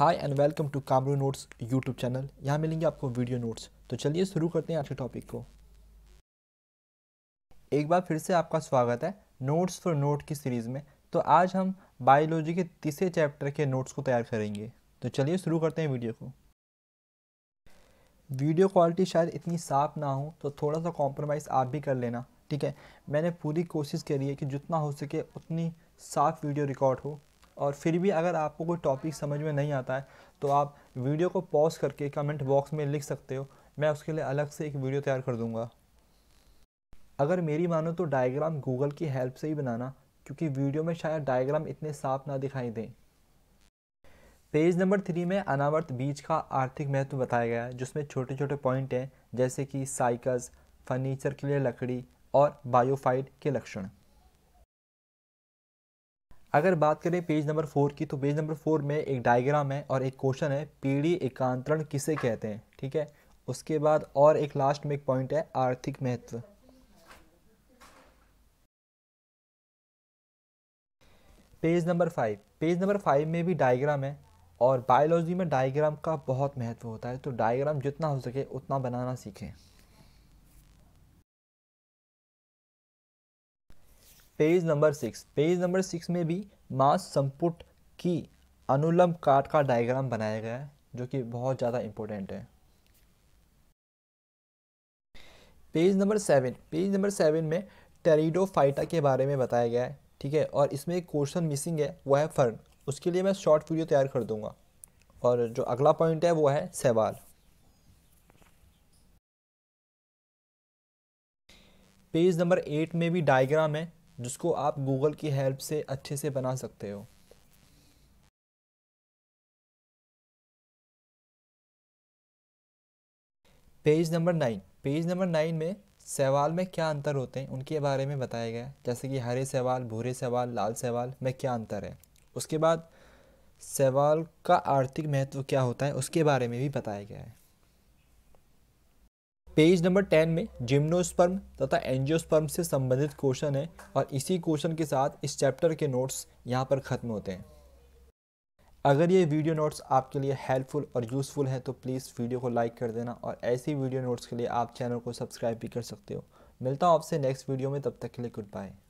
hi and welcome to Kamru notes YouTube channel यहाँ मिलेंगे आपको वीडियो नोट्स तो चलिए शुरू करते हैं आज के टॉपिक को एक बार फिर से आपका स्वागत है नोट्स फॉर नोट की सीरीज़ में तो आज हम बायोलॉजी के तीसरे चैप्टर के नोट्स को तैयार करेंगे तो चलिए शुरू करते हैं वीडियो को वीडियो क्वालिटी शायद इतनी साफ ना हो तो थोड़ा सा कॉम्प्रोमाइज़ आप भी कर लेना ठीक है मैंने पूरी कोशिश करी है कि जितना हो सके उतनी साफ वीडियो रिकॉर्ड हो और फिर भी अगर आपको कोई टॉपिक समझ में नहीं आता है तो आप वीडियो को पॉज करके कमेंट बॉक्स में लिख सकते हो मैं उसके लिए अलग से एक वीडियो तैयार कर दूँगा अगर मेरी मानो तो डायग्राम गूगल की हेल्प से ही बनाना क्योंकि वीडियो में शायद डायग्राम इतने साफ ना दिखाई दें पेज नंबर थ्री में अनावर्त बीज का आर्थिक महत्व बताया गया है जिसमें छोटे छोटे पॉइंट हैं जैसे कि साइकस फर्नीचर के लिए लकड़ी और बायोफाइट के लक्षण अगर बात करें पेज नंबर फोर की तो पेज नंबर फोर में एक डायग्राम है और एक क्वेश्चन है पीढ़ी एकांतरण किसे कहते हैं ठीक है उसके बाद और एक लास्ट में एक पॉइंट है आर्थिक महत्व page number five page number five में भी डायग्राम है और बायोलॉजी में डायग्राम का बहुत महत्व होता है तो डायग्राम जितना हो सके उतना बनाना सीखें page number six page number six में भी मास संपुट की अनुलंब काट का डायग्राम बनाया गया है जो कि बहुत ज़्यादा इम्पोर्टेंट है page number seven page number seven में टेरिडो फाइटा के बारे में बताया गया है ठीक है और इसमें एक क्वेश्चन मिसिंग है वह है फर्न उसके लिए मैं शॉर्ट वीडियो तैयार कर दूंगा और जो अगला पॉइंट है वो है सवाल पेज नंबर एट में भी डायग्राम है जिसको आप गूगल की हेल्प से अच्छे से बना सकते हो page number nine page number nine में सवाल में क्या अंतर होते हैं उनके बारे में बताया गया है जैसे कि हरे सवाल भूरे सवाल लाल सवाल में क्या अंतर है उसके बाद सवाल का आर्थिक महत्व क्या होता है उसके बारे में भी बताया गया है पेज नंबर टेन में जिम्नोस्पर्म तथा एंजियोस्पर्म से संबंधित क्वेश्चन है और इसी क्वेश्चन के साथ इस चैप्टर के नोट्स यहाँ पर ख़त्म होते हैं अगर ये वीडियो नोट्स आपके लिए हेल्पफुल और यूज़फुल है तो प्लीज़ वीडियो को लाइक कर देना और ऐसी वीडियो नोट्स के लिए आप चैनल को सब्सक्राइब भी कर सकते हो मिलता हूँ आपसे नेक्स्ट वीडियो में तब तक के लिए गुड बाय